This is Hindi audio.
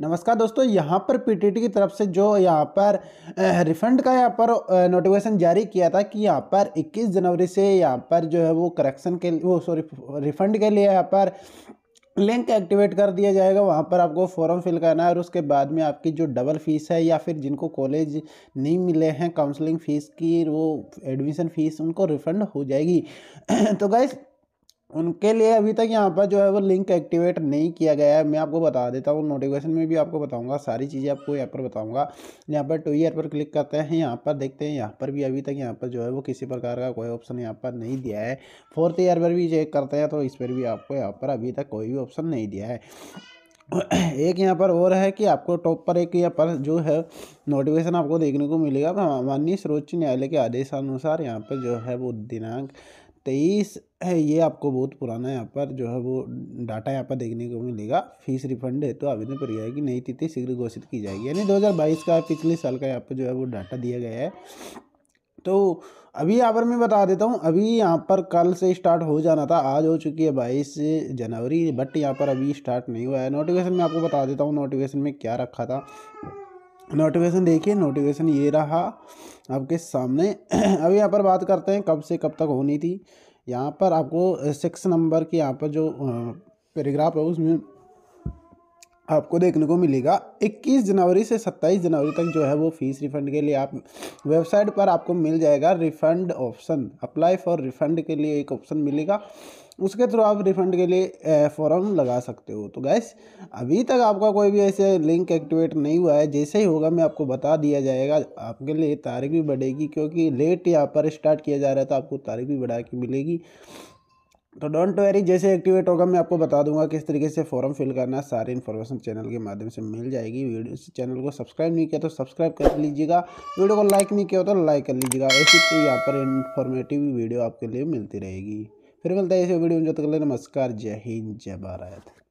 नमस्कार दोस्तों यहाँ पर पीटीटी की तरफ से जो यहाँ पर रिफंड का यहाँ पर नोटिफिकेशन जारी किया था कि यहाँ पर 21 जनवरी से यहाँ पर जो है वो करेक्शन के वो सॉरी रिफंड के लिए यहाँ पर लिंक एक्टिवेट कर दिया जाएगा वहाँ पर आपको फॉर्म फिल करना है और उसके बाद में आपकी जो डबल फीस है या फिर जिनको कॉलेज नहीं मिले हैं काउंसलिंग फ़ीस की वो एडमिशन फ़ीस उनको रिफ़ंड हो जाएगी तो गाइज़ उनके लिए अभी तक यहाँ पर जो है वो लिंक एक्टिवेट नहीं किया गया है मैं आपको बता देता हूँ नोटिफिकेशन में भी आपको बताऊँगा सारी चीज़ें आपको यहाँ पर बताऊँगा यहाँ पर टू ईयर पर क्लिक करते हैं यहाँ पर देखते हैं यहाँ पर भी अभी तक यहाँ पर जो है वो किसी प्रकार का कोई ऑप्शन यहाँ पर नहीं दिया है फोर्थ ईयर पर भी चेक करते हैं तो इस पर भी आपको यहाँ पर अभी तक कोई भी ऑप्शन नहीं दिया है एक यहाँ पर और है कि आपको टॉप पर एक यहाँ पर जो है नोटिफिकेशन आपको देखने को मिलेगा माननीय सर्वोच्च न्यायालय के आदेशानुसार यहाँ पर जो है वो दिनांक तेईस है ये आपको बहुत पुराना यहाँ पर जो है वो डाटा यहाँ पर देखने को मिलेगा फीस रिफंड है तो आवेदन प्रक्रिया कि नई तिथि शीघ्र घोषित की जाएगी यानी 2022 का पिछले साल का यहाँ पर जो है वो डाटा दिया गया है तो अभी यहाँ पर मैं बता देता हूँ अभी यहाँ पर कल से स्टार्ट हो जाना था आज हो चुकी है बाईस जनवरी बट यहाँ पर अभी स्टार्ट नहीं हुआ है नोटिफिकेशन में आपको बता देता हूँ नोटिफिकेशन में क्या रखा था नोटिफिकेशन देखिए नोटिफिकेशन ये रहा आपके सामने अब यहाँ पर बात करते हैं कब से कब तक होनी थी यहाँ पर आपको सिक्स नंबर की यहाँ पर जो पैराग्राफ है उसमें आपको देखने को मिलेगा 21 जनवरी से 27 जनवरी तक जो है वो फीस रिफंड के लिए आप वेबसाइट पर आपको मिल जाएगा refund option apply for refund के लिए एक ऑप्शन मिलेगा उसके थ्रू आप रिफंड के लिए फॉर्म लगा सकते हो तो गैस अभी तक आपका कोई भी ऐसे लिंक एक्टिवेट नहीं हुआ है जैसे ही होगा मैं आपको बता दिया जाएगा आपके लिए तारीख भी बढ़ेगी क्योंकि लेट यहाँ पर स्टार्ट किया जा रहा है तो आपको तारीख भी बढ़ा के मिलेगी तो डोंट वेरी जैसे एक्टिवेट होगा मैं आपको बता दूंगा किस तरीके से फॉर्म फिल करना है सारी इन्फॉर्मेशन चैनल के माध्यम से मिल जाएगी वीडियो चैनल को सब्सक्राइब नहीं किया तो सब्सक्राइब कर लीजिएगा वीडियो को लाइक नहीं किया तो लाइक कर लीजिएगा ऐसी तो यहाँ पर इन्फॉर्मेटिव वीडियो आपके लिए मिलती रहेगी फिर मिलता है ऐसे वीडियो में जो तक नमस्कार जय हिंद जय भारत